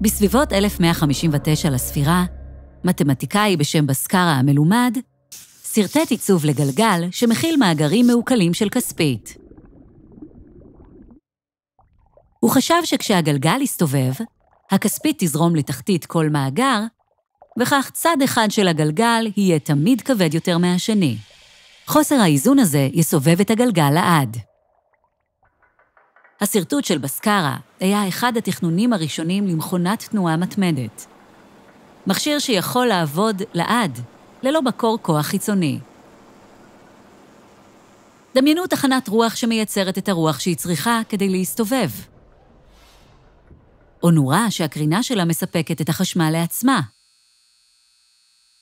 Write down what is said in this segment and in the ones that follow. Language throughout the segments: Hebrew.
בסביבות 1159 לספירה, מתמטיקאי בשם בסקרה המלומד, שרטט עיצוב לגלגל שמכיל מאגרים מעוקלים של כספית. הוא חשב שכשהגלגל יסתובב, הכספית תזרום לתחתית כל מאגר, וכך צד אחד של הגלגל יהיה תמיד כבד יותר מהשני. חוסר האיזון הזה יסובב את הגלגל לעד. השרטוט של בסקרה היה אחד התכנונים הראשונים למכונת תנועה מתמדת. מכשיר שיכול לעבוד לעד, ללא מקור כוח חיצוני. דמיינו תחנת רוח שמייצרת את הרוח שהיא צריכה כדי להסתובב. או נורה שהקרינה שלה מספקת את החשמל לעצמה.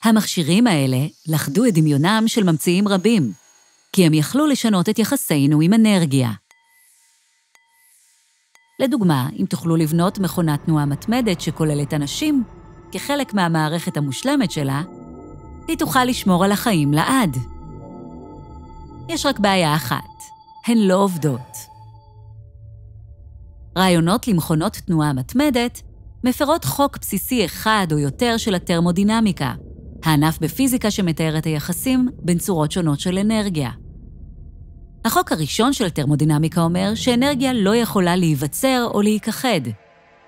המכשירים האלה לכדו את דמיונם של ממציאים רבים, כי הם יכלו לשנות את יחסינו עם אנרגיה. לדוגמה, אם תוכלו לבנות מכונת תנועה מתמדת שכוללת אנשים, כחלק מהמערכת המושלמת שלה, היא תוכל לשמור על החיים לעד. יש רק בעיה אחת, הן לא עובדות. רעיונות למכונות תנועה מתמדת מפרות חוק בסיסי אחד או יותר של התרמודינמיקה, הענף בפיזיקה שמתאר את היחסים בין צורות שונות של אנרגיה. החוק הראשון של תרמודינמיקה אומר שאנרגיה לא יכולה להיווצר או להיכחד.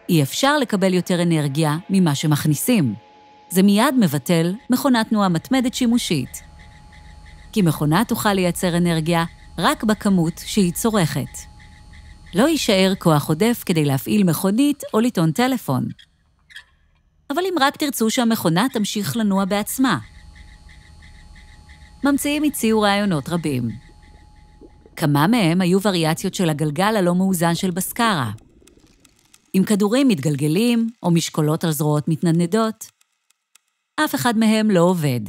אי אפשר לקבל יותר אנרגיה ממה שמכניסים. זה מיד מבטל מכונת תנועה מתמדת שימושית. כי מכונה תוכל לייצר אנרגיה רק בכמות שהיא צורכת. לא יישאר כוח עודף כדי להפעיל מכונית או לטעון טלפון. אבל אם רק תרצו שהמכונה תמשיך לנוע בעצמה. ממציאים הציעו רעיונות רבים, כמה מהם היו וריאציות של הגלגל הלא מאוזן של בסקרה. עם כדורים מתגלגלים או משקולות על זרועות מתנדנדות. אף אחד מהם לא עובד.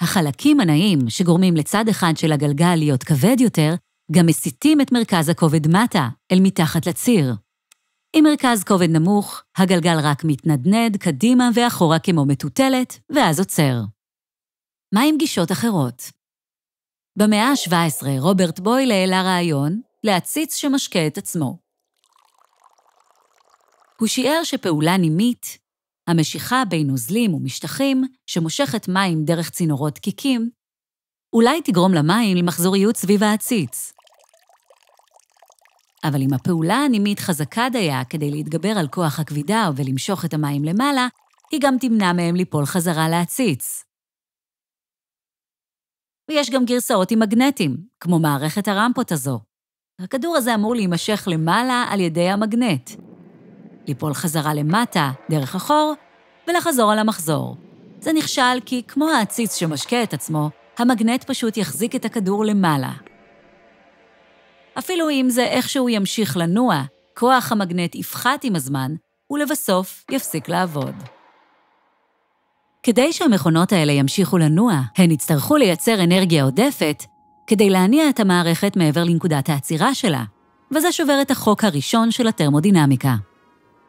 החלקים הנעים שגורמים לצד אחד של הגלגל להיות כבד יותר, גם מסיטים את מרכז הכובד מטה, אל מתחת לציר. עם מרכז כובד נמוך, הגלגל רק מתנדנד קדימה ואחורה כמו מטוטלת, ואז עוצר. מה עם גישות אחרות? במאה ה-17 רוברט בויל העלה רעיון להציץ שמשקה את עצמו. הוא שיער שפעולה נימית, המשיכה בין נוזלים ומשטחים, שמושכת מים דרך צינורות דקיקים, אולי תגרום למים למחזוריות סביב העציץ. אבל אם הפעולה הנימית חזקה דייה כדי להתגבר על כוח הכבידה ולמשוך את המים למעלה, היא גם תמנע מהם ליפול חזרה לעציץ. ויש גם גרסאות עם מגנטים, כמו מערכת הרמפות הזו. הכדור הזה אמור להימשך למעלה על ידי המגנט, ליפול חזרה למטה, דרך החור, ולחזור על המחזור. זה נכשל כי כמו העציץ שמשקה את עצמו, המגנט פשוט יחזיק את הכדור למעלה. אפילו אם זה איכשהו ימשיך לנוע, כוח המגנט יפחת עם הזמן, ולבסוף יפסיק לעבוד. כדי שהמכונות האלה ימשיכו לנוע, הן יצטרכו לייצר אנרגיה עודפת כדי להניע את המערכת מעבר לנקודת העצירה שלה, וזה שובר את החוק הראשון של התרמודינמיקה.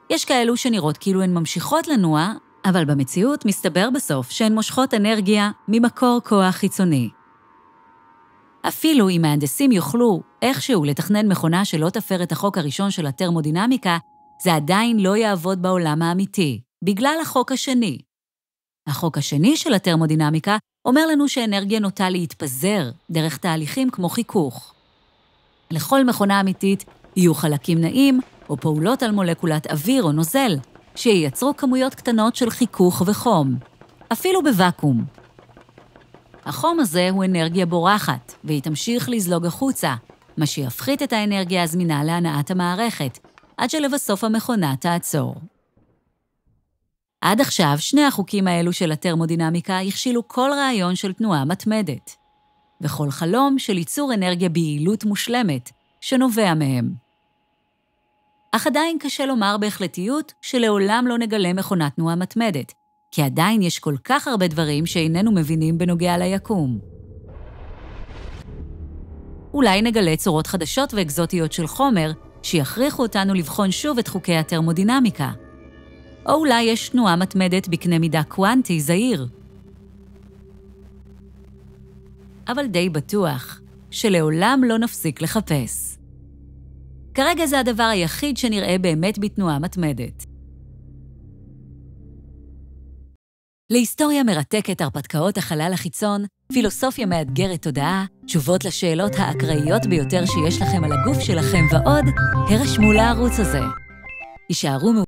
יש כאלו שנראות כאילו הן ממשיכות לנוע, אבל במציאות מסתבר בסוף שהן מושכות אנרגיה ממקור כוח חיצוני. אפילו אם מהנדסים יוכלו איכשהו לתכנן מכונה שלא תפר את החוק הראשון של התרמודינמיקה, זה עדיין לא יעבוד בעולם האמיתי, בגלל החוק השני, החוק השני של התרמודינמיקה אומר לנו שאנרגיה נוטה להתפזר דרך תהליכים כמו חיכוך. לכל מכונה אמיתית יהיו חלקים נעים או פעולות על מולקולת אוויר או נוזל, שייצרו כמויות קטנות של חיכוך וחום, אפילו בוואקום. החום הזה הוא אנרגיה בורחת, והיא תמשיך לזלוג החוצה, מה שיפחית את האנרגיה הזמינה להנעת המערכת, עד שלבסוף המכונה תעצור. עד עכשיו, שני החוקים האלו של הטרמודינמיקה הכשילו כל רעיון של תנועה מתמדת, וכל חלום של ייצור אנרגיה ביעילות מושלמת, שנובע מהם. אך עדיין קשה לומר בהחלטיות שלעולם לא נגלה מכונת תנועה מתמדת, כי עדיין יש כל כך הרבה דברים שאיננו מבינים בנוגע ליקום. אולי נגלה צורות חדשות ואקזוטיות של חומר, שיכריחו אותנו לבחון שוב את חוקי התרמודינמיקה. או אולי יש תנועה מתמדת בקנה מידה קוונטי זהיר. אבל די בטוח שלעולם לא נפסיק לחפש. כרגע זה הדבר היחיד שנראה באמת בתנועה מתמדת. להיסטוריה מרתקת הרפתקאות החלל החיצון, פילוסופיה מאתגרת תודעה, תשובות לשאלות האקראיות ביותר שיש לכם על הגוף שלכם ועוד, הרשמו לערוץ הזה. הישארו